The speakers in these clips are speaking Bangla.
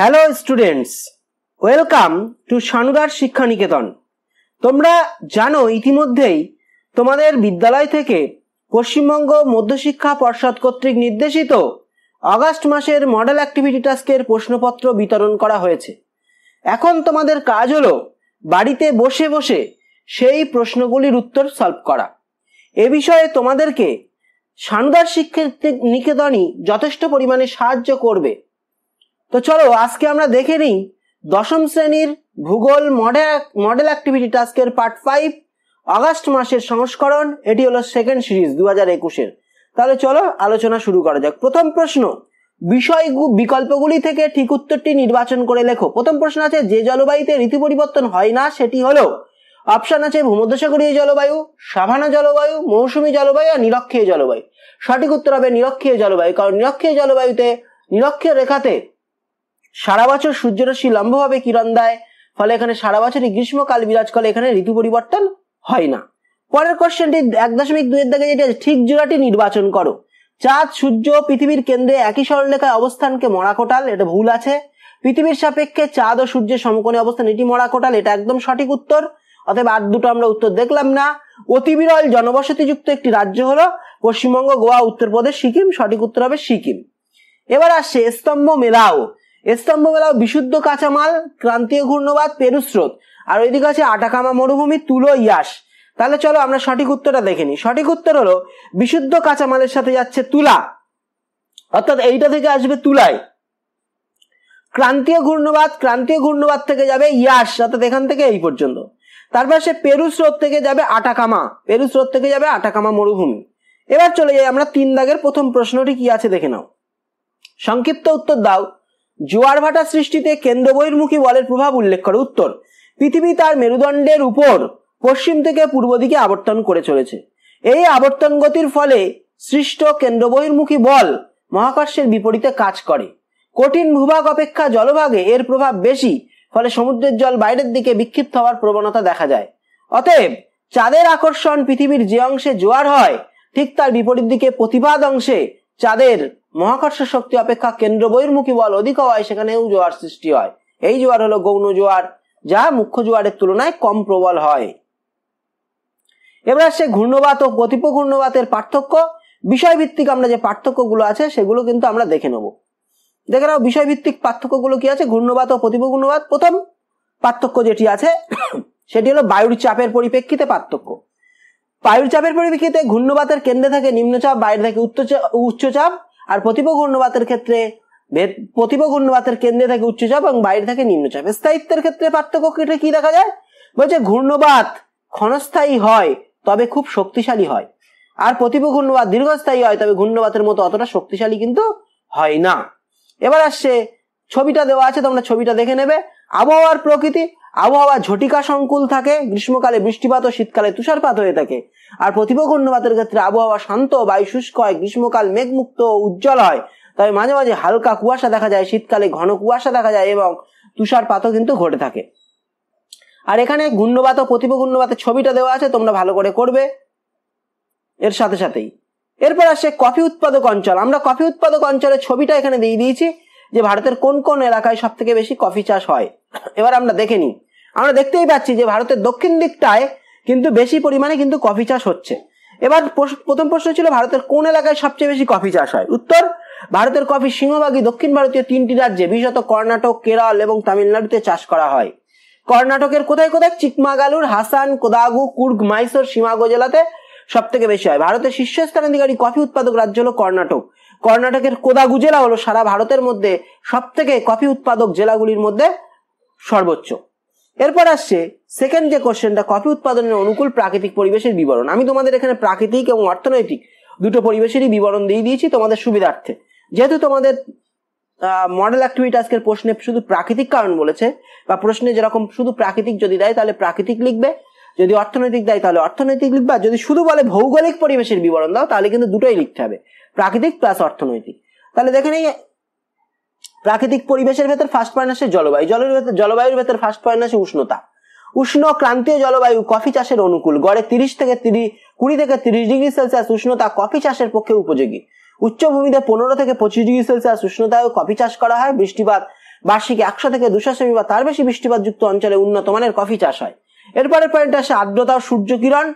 হ্যালো স্টুডেন্টস ওয়েলকাম টু শিক্ষা শিক্ষানিকেতন তোমরা জানো ইতিমধ্যেই তোমাদের বিদ্যালয় থেকে পশ্চিমবঙ্গ মধ্যশিক্ষা পর্ষদ কর্তৃক নির্দেশিত অগাস্ট মাসের মডেল অ্যাক্টিভিটি টাস্কের প্রশ্নপত্র বিতরণ করা হয়েছে এখন তোমাদের কাজ হলো বাড়িতে বসে বসে সেই প্রশ্নগুলির উত্তর সলভ করা এ বিষয়ে তোমাদেরকে সানুদার শিক্ষার্থী নিকেতনই যথেষ্ট পরিমাণে সাহায্য করবে তো চলো আজকে আমরা দেখে নিই দশম শ্রেণীর ভূগোল মডেল মডেল অ্যাক্টিভিটি টাস্কের পার্ট ফাইভ আগস্ট মাসের সংস্করণ এটি হলো সেকেন্ড সিরিজ দু হাজার একুশের তাহলে চলো আলোচনা শুরু করা যাক প্রথম প্রশ্ন বিষয় বিকল্পগুলি থেকে ঠিক উত্তরটি নির্বাচন করে লেখো প্রথম প্রশ্ন আছে যে জলবায়ুতে ঋতু পরিবর্তন হয় না সেটি হলো অপশন আছে ভূমধ্যসাগরীয় জলবায়ু সাভানা জলবায়ু মৌসুমী জলবায়ু আর নিরক্ষীয় জলবায়ু সঠিক উত্তর হবে নিরক্ষীয় জলবায়ু কারণ নিরক্ষীয় জলবায়ুতে নিরক্ষীয় রেখাতে সারা বছর সূর্যরশ্মি লম্বভাবে কিরণ দেয় ফলে এখানে সারা বছরই গ্রীষ্মকাল বিরাজ করে এখানে ঋতু পরিবর্তন হয় না পরের কোশ্চেনটি এক দশমিক দুইয়ের দাগে যেটা ঠিক জোড়াটি নির্বাচন করো চাঁদ সূর্য পৃথিবীর কেন্দ্রে একই সরলরেখায় অবস্থানকে মরা কোটাল এটা ভুল আছে পৃথিবীর সাপেক্ষে চাঁদ ও সূর্যের সমকোণে অবস্থান এটি মরা কোটাল এটা একদম সঠিক উত্তর অতএব আর দুটো আমরা উত্তর দেখলাম না অতি বিরল জনবসতিযুক্ত একটি রাজ্য হলো পশ্চিমবঙ্গ গোয়া উত্তরপ্রদেশ সিকিম সঠিক উত্তর হবে সিকিম এবার আসছে স্তম্ভ মেলাও স্তম্ভ মেলা বিশুদ্ধ কাঁচামাল ক্রান্তীয় ঘূর্ণবাদ পেরুস্রোত আর ওই দিকে আছে আটাকামা মরুভূমি তুলো ইয়াস তাহলে চলো আমরা সঠিক উত্তরটা দেখে নিই সঠিক উত্তর হলো বিশুদ্ধ কাঁচামালের সাথে যাচ্ছে তুলা অর্থাৎ এইটা থেকে আসবে তুলায় ক্রান্তীয় ঘূর্ণবাদ ক্রান্তীয় ঘূর্ণবাদ থেকে যাবে ইয়াস অর্থাৎ এখান থেকে এই পর্যন্ত তারপর সে পেরু স্রোত থেকে যাবে আটাকামা পেরু স্রোত থেকে যাবে আটাকামা মরুভূমি এবার চলে যাই আমরা তিন দাগের প্রথম প্রশ্নটি কি আছে দেখে নাও সংক্ষিপ্ত উত্তর দাও জোয়ার ভাটা সৃষ্টিতে কেন্দ্র বহির্মুখী বলের প্রভাব উল্লেখ করে উত্তর পৃথিবী তার মেরুদণ্ডের উপর পশ্চিম থেকে পূর্ব দিকে আবর্তন করে চলেছে এই আবর্তন গতির ফলে সৃষ্ট কেন্দ্র বহির্মুখী বল মহাকর্ষের বিপরীতে কাজ করে কঠিন ভূভাগ অপেক্ষা জলভাগে এর প্রভাব বেশি ফলে সমুদ্রের জল বাইরের দিকে বিক্ষিপ্ত হওয়ার প্রবণতা দেখা যায় অতএব চাঁদের আকর্ষণ পৃথিবীর যে অংশে জোয়ার হয় ঠিক তার বিপরীত দিকে প্রতিবাদ অংশে চাঁদের মহাকর্ষ শক্তি অপেক্ষা কেন্দ্র বহির্মুখী বল অধিক হয় সেখানেও জোয়ার সৃষ্টি হয় এই জোয়ার হলো গৌণ জোয়ার যা মুখ্য জোয়ারের তুলনায় কম প্রবল হয় এবার আসছে ঘূর্ণবাত ও গতিপ ঘূর্ণবাতের পার্থক্য বিষয়ভিত্তিক আমরা যে পার্থক্যগুলো আছে সেগুলো কিন্তু আমরা দেখে নেব দেখে নাও বিষয়ভিত্তিক পার্থক্যগুলো কি আছে ঘূর্ণবাত ও প্রতিপ ঘূর্ণবাত প্রথম পার্থক্য যেটি আছে সেটি হলো বায়ুর চাপের পরিপ্রেক্ষিতে পার্থক্য বায়ুর চাপের পরিপ্রেক্ষিতে ঘূর্ণবাতের কেন্দ্রে থাকে নিম্নচাপ বাইরে থাকে উচ্চচাপ আর প্রতিপ ঘূর্ণবাতের ক্ষেত্রে প্রতিভ ঘূর্ণবাতের কেন্দ্রে থাকে উচ্চচাপ এবং বাইরে থাকে নিম্নচাপ স্থায়িত্বের ক্ষেত্রে পার্থক্য কি দেখা যায় বলছে ঘূর্ণবাত ক্ষণস্থায়ী হয় তবে খুব শক্তিশালী হয় আর প্রতিপ ঘূর্ণবাত দীর্ঘস্থায়ী হয় তবে ঘূর্ণবাতের মতো অতটা শক্তিশালী কিন্তু হয় না এবার আসছে ছবিটা দেওয়া আছে তোমরা ছবিটা দেখে নেবে আবহাওয়ার প্রকৃতি আবহাওয়া ঝটিকা সংকুল থাকে গ্রীষ্মকালে বৃষ্টিপাত ও শীতকালে তুষারপাত হয়ে থাকে আর প্রতিপকণ্ডপাতের ক্ষেত্রে আবহাওয়া শান্ত বায়ু শুষ্ক হয় গ্রীষ্মকাল মেঘমুক্ত ও উজ্জ্বল হয় তবে মাঝে মাঝে হালকা কুয়াশা দেখা যায় শীতকালে ঘন কুয়াশা দেখা যায় এবং তুষারপাতও কিন্তু ঘটে থাকে আর এখানে গুণ্যবাত ও প্রতিপগুণ্ডবাতের ছবিটা দেওয়া আছে তোমরা ভালো করে করবে এর সাথে সাথেই এরপর আসে কফি উৎপাদক অঞ্চল আমরা কফি উৎপাদক অঞ্চলের ছবিটা এখানে দিয়ে দিয়েছি যে ভারতের কোন কোন এলাকায় সব থেকে বেশি কফি চাষ হয় এবার আমরা দেখে নিই আমরা দেখতেই পাচ্ছি যে ভারতের দক্ষিণ দিকটায় কিন্তু বেশি পরিমাণে কিন্তু কফি চাষ হচ্ছে এবার প্রথম প্রশ্ন ছিল ভারতের কোন এলাকায় সবচেয়ে বেশি কফি চাষ হয় উত্তর ভারতের কফি সিংহভাগই দক্ষিণ ভারতীয় তিনটি রাজ্যে বিশেষত কর্ণাটক কেরল এবং তামিলনাড়ুতে চাষ করা হয় কর্ণাটকের কোথায় কোথায় চিকমাগালুর হাসান কোদাগু কুর্গ মাইসোর সীমাগো জেলাতে সব থেকে বেশি হয় ভারতের শীর্ষস্থান অধিকারী কফি উৎপাদক রাজ্য হলো কর্ণাটক কর্ণাটকের কোদাগু জেলা হলো সারা ভারতের মধ্যে সব থেকে কফি উৎপাদক জেলাগুলির মধ্যে সর্বোচ্চ এরপর আসছে সেকেন্ড যে কোশ্চেনটা কফি উৎপাদনের অনুকূল প্রাকৃতিক পরিবেশের বিবরণ আমি তোমাদের এখানে প্রাকৃতিক এবং অর্থনৈতিক দুটো পরিবেশেরই বিবরণ দিয়ে দিয়েছি তোমাদের সুবিধার্থে যেহেতু তোমাদের মডেল অ্যাক্টিভিটি আজকের প্রশ্নে শুধু প্রাকৃতিক কারণ বলেছে বা প্রশ্নে যেরকম শুধু প্রাকৃতিক যদি দেয় তাহলে প্রাকৃতিক লিখবে যদি অর্থনৈতিক দেয় তাহলে অর্থনৈতিক লিখবে আর যদি শুধু বলে ভৌগোলিক পরিবেশের বিবরণ দাও তাহলে কিন্তু দুটোই লিখতে হবে প্রাকৃতিক প্লাস অর্থনৈতিক তাহলে দেখেন এই প্রাকৃতিক পরিবেশের ভেতর ফার্স্ট পয়েন্ট আসে জলবায়ু জলের ভেতর জলবায়ুর ভেতর ফার্স্ট পয়েন্ট আসে উষ্ণতা উষ্ণ ক্রান্তীয় জলবায়ু কফি চাষের অনুকূল গড়ে তিরিশ থেকে তিরিশ কুড়ি থেকে তিরিশ ডিগ্রি সেলসিয়াস উষ্ণতা কফি চাষের পক্ষে উপযোগী উচ্চভূমিতে পনেরো থেকে পঁচিশ ডিগ্রি সেলসিয়াস উষ্ণতায় কফি চাষ করা হয় বৃষ্টিপাত বার্ষিক একশো থেকে দুশো সেমি বা তার বেশি বৃষ্টিপাত যুক্ত অঞ্চলে উন্নত মানের কফি চাষ হয় এরপরে পয়েন্ট আসে আর্দ্রতা সূর্য কিরণ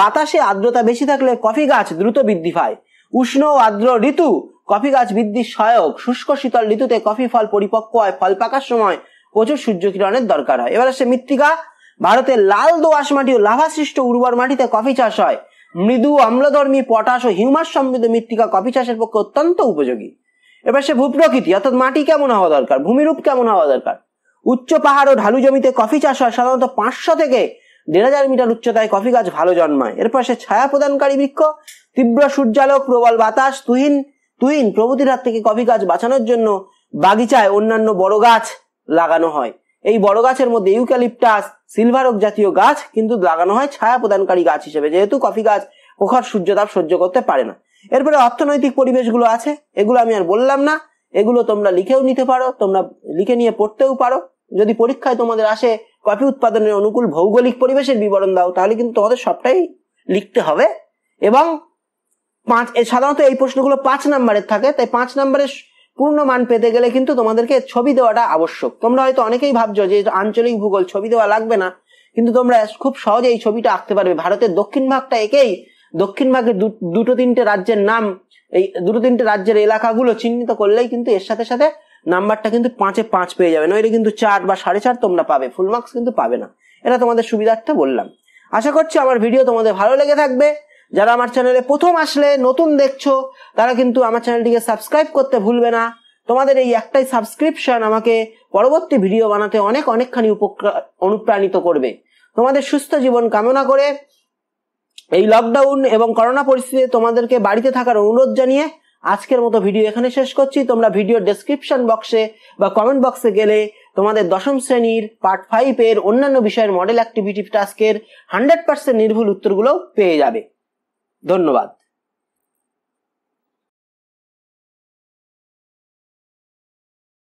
বাতাসে আর্দ্রতা বেশি থাকলে কফি গাছ দ্রুত বৃদ্ধি পায় উষ্ণ ও আর্দ্র ঋতু কফি গাছ বৃদ্ধির সহায়ক শুষ্ক শীতল ঋতুতে কফি ফল পরিপক্ক হয় ফল পাকার সময় প্রচুর কিরণের দরকার হয় এবার আসে মৃত্তিকা ভারতের লাল দোআঁশ মাটি ও লাভা সৃষ্ট উর্বর মাটিতে কফি চাষ হয় মৃদু অম্লধর্মী পটাশ ও হিউমাস সমৃদ্ধ মৃত্তিকা কফি চাষের পক্ষে অত্যন্ত উপযোগী এবার সে ভূপ্রকৃতি অর্থাৎ মাটি কেমন হওয়া দরকার ভূমিরূপ কেমন হওয়া দরকার উচ্চ পাহাড় ও ঢালু জমিতে কফি চাষ হয় সাধারণত পাঁচশো থেকে দেড় হাজার মিটার উচ্চতায় কফি গাছ ভালো জন্মায় এরপর সে ছায়া প্রদানকারী বৃক্ষ তীব্র সূর্যালোক প্রবল বাতাস তুহিন তুইন প্রভৃতির রাত থেকে কফি গাছ বাঁচানোর জন্য বাগিচায় অন্যান্য বড় গাছ লাগানো হয় এই বড় গাছের মধ্যে ইউক্যালিপটাস সিলভার জাতীয় গাছ কিন্তু লাগানো হয় ছায়া প্রদানকারী গাছ হিসেবে যেহেতু কফি গাছ ওখার সূর্যতাপ সহ্য করতে পারে না এরপরে অর্থনৈতিক পরিবেশগুলো আছে এগুলো আমি আর বললাম না এগুলো তোমরা লিখেও নিতে পারো তোমরা লিখে নিয়ে পড়তেও পারো যদি পরীক্ষায় তোমাদের আসে কফি উৎপাদনের অনুকূল ভৌগোলিক পরিবেশের বিবরণ দাও তাহলে কিন্তু তোমাদের সবটাই লিখতে হবে এবং পাঁচ সাধারণত এই প্রশ্নগুলো পাঁচ নাম্বারের থাকে তাই পাঁচ নাম্বারের পূর্ণ মান পেতে গেলে কিন্তু তোমাদেরকে ছবি দেওয়াটা আবশ্যক তোমরা হয়তো অনেকেই ভাবছো যে আঞ্চলিক ভূগোল ছবি দেওয়া লাগবে না কিন্তু তোমরা খুব সহজে এই ছবিটা আঁকতে পারবে ভারতের দক্ষিণ ভাগটা একেই দক্ষিণ ভাগের দুটো তিনটে রাজ্যের নাম এই দুটো তিনটে রাজ্যের এলাকাগুলো চিহ্নিত করলেই কিন্তু এর সাথে সাথে নাম্বারটা কিন্তু পাঁচে পাঁচ পেয়ে যাবে নইলে কিন্তু চার বা সাড়ে চার তোমরা পাবে ফুল মার্কস কিন্তু পাবে না এটা তোমাদের সুবিধার্থে বললাম আশা করছি আমার ভিডিও তোমাদের ভালো লেগে থাকবে যারা আমার চ্যানেলে প্রথম আসলে নতুন দেখছো তারা কিন্তু আমার চ্যানেলটিকে সাবস্ক্রাইব করতে ভুলবে না তোমাদের এই একটাই সাবস্ক্রিপশন আমাকে পরবর্তী ভিডিও বানাতে অনেক অনেকখানি অনুপ্রাণিত করবে তোমাদের সুস্থ জীবন কামনা করে এই লকডাউন এবং করোনা পরিস্থিতিতে তোমাদেরকে বাড়িতে থাকার অনুরোধ জানিয়ে আজকের মতো ভিডিও এখানে শেষ করছি তোমরা ভিডিও ডেসক্রিপশন বক্সে বা কমেন্ট বক্সে গেলে তোমাদের দশম শ্রেণীর পার্ট ফাইভ এর অন্যান্য বিষয়ের মডেল অ্যাক্টিভিটি টাস্কের হান্ড্রেড পার্সেন্ট নির্ভুল উত্তরগুলো পেয়ে যাবে ধন্যবাদ